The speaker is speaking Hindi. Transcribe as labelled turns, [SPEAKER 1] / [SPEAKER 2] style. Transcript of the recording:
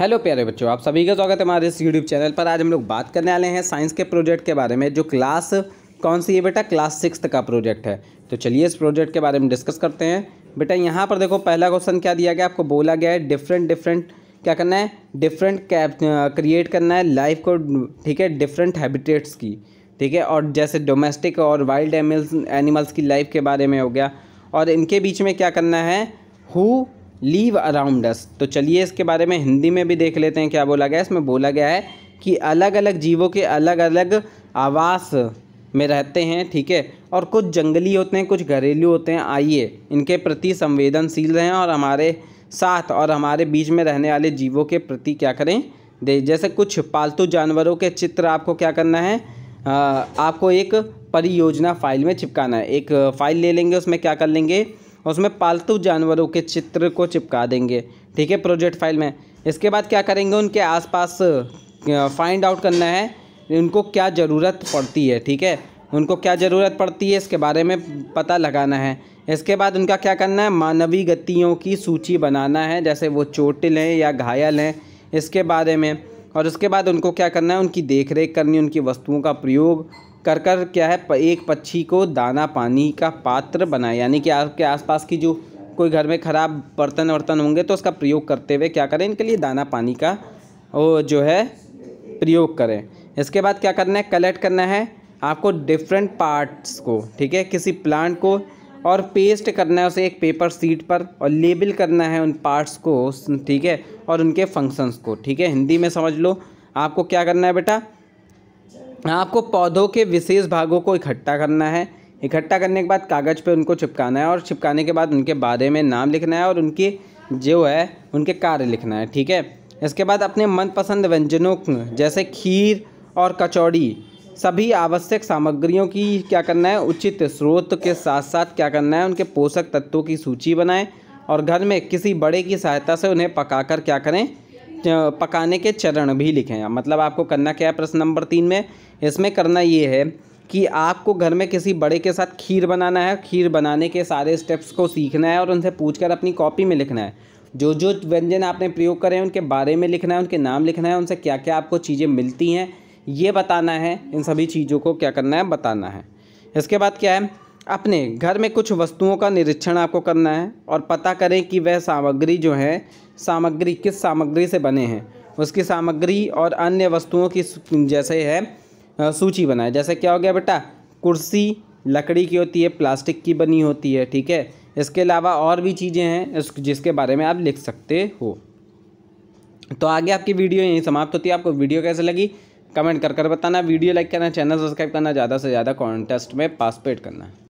[SPEAKER 1] हेलो प्यारे बच्चों आप सभी का स्वागत है हमारे इस यूट्यूब चैनल पर आज हम लोग बात करने वाले हैं साइंस के प्रोजेक्ट के बारे में जो क्लास कौन सी है बेटा क्लास सिक्स का प्रोजेक्ट है तो चलिए इस प्रोजेक्ट के बारे में डिस्कस करते हैं बेटा यहाँ पर देखो पहला क्वेश्चन क्या दिया गया आपको बोला गया है डिफरेंट डिफरेंट क्या करना है डिफरेंट कैप क्रिएट करना है लाइफ को ठीक है डिफरेंट हैबिटेट्स की ठीक है और जैसे डोमेस्टिक और वाइल्ड एनिमल्स एनिमल्स की लाइफ के बारे में हो गया और इनके बीच में क्या करना है हु लीव अराउंड अस तो चलिए इसके बारे में हिंदी में भी देख लेते हैं क्या बोला गया इसमें बोला गया है कि अलग अलग जीवों के अलग अलग आवास में रहते हैं ठीक है और कुछ जंगली होते हैं कुछ घरेलू होते हैं आइए इनके प्रति संवेदनशील रहें और हमारे साथ और हमारे बीच में रहने वाले जीवों के प्रति क्या करें दे जैसे कुछ पालतू जानवरों के चित्र आपको क्या करना है आ, आपको एक परियोजना फाइल में चिपकाना है एक फाइल ले लेंगे उसमें क्या कर लेंगे उसमें पालतू जानवरों के चित्र को चिपका देंगे ठीक है प्रोजेक्ट फाइल में इसके बाद क्या करेंगे उनके आसपास फाइंड आउट करना है उनको क्या ज़रूरत पड़ती है ठीक है उनको क्या ज़रूरत पड़ती है इसके बारे में पता लगाना है इसके बाद उनका क्या करना है मानवीय गतियों की सूची बनाना है जैसे वो चोटिल हैं या घायल हैं इसके बारे में और उसके बाद उनको क्या करना है उनकी देख रेख करनी उनकी वस्तुओं का प्रयोग करकर क्या है एक पक्षी को दाना पानी का पात्र बनाए यानी कि आपके आसपास की जो कोई घर में ख़राब बर्तन वर्तन होंगे तो उसका प्रयोग करते हुए क्या करें इनके लिए दाना पानी का वो जो है प्रयोग करें इसके बाद क्या करना है कलेक्ट करना है आपको डिफरेंट पार्ट्स को ठीक है किसी प्लांट को और पेस्ट करना है उसे एक पेपर सीट पर और लेबल करना है उन पार्ट्स को ठीक है और उनके फंक्शंस को ठीक है हिंदी में समझ लो आपको क्या करना है बेटा आपको पौधों के विशेष भागों को इकट्ठा करना है इकट्ठा करने के बाद कागज़ पे उनको चिपकाना है और चिपकाने के बाद उनके बारे में नाम लिखना है और उनके जो है उनके कार्य लिखना है ठीक है इसके बाद अपने मनपसंद व्यंजनों जैसे खीर और कचौड़ी सभी आवश्यक सामग्रियों की क्या करना है उचित स्रोत के साथ साथ क्या करना है उनके पोषक तत्वों की सूची बनाएं और घर में किसी बड़े की सहायता से उन्हें पकाकर क्या करें पकाने के चरण भी लिखे हैं मतलब आपको करना क्या है प्रश्न नंबर तीन में इसमें करना ये है कि आपको घर में किसी बड़े के साथ खीर बनाना है खीर बनाने के सारे स्टेप्स को सीखना है और उनसे पूछकर अपनी कॉपी में लिखना है जो जो व्यंजन आपने प्रयोग करें उनके बारे में लिखना है उनके नाम लिखना है उनसे क्या क्या आपको चीज़ें मिलती हैं ये बताना है इन सभी चीज़ों को क्या करना है बताना है इसके बाद क्या है अपने घर में कुछ वस्तुओं का निरीक्षण आपको करना है और पता करें कि वह सामग्री जो है सामग्री किस सामग्री से बने हैं उसकी सामग्री और अन्य वस्तुओं की जैसे है सूची बनाए जैसे क्या हो गया बेटा कुर्सी लकड़ी की होती है प्लास्टिक की बनी होती है ठीक है इसके अलावा और भी चीज़ें हैं जिसके बारे में आप लिख सकते हो तो आगे आपकी वीडियो यहीं समाप्त होती है आपको वीडियो कैसे लगी कमेंट कर कर बताना वीडियो लाइक करना चैनल सब्सक्राइब करना ज़्यादा से ज़्यादा कॉन्टेस्ट में पार्टिसिपेट करना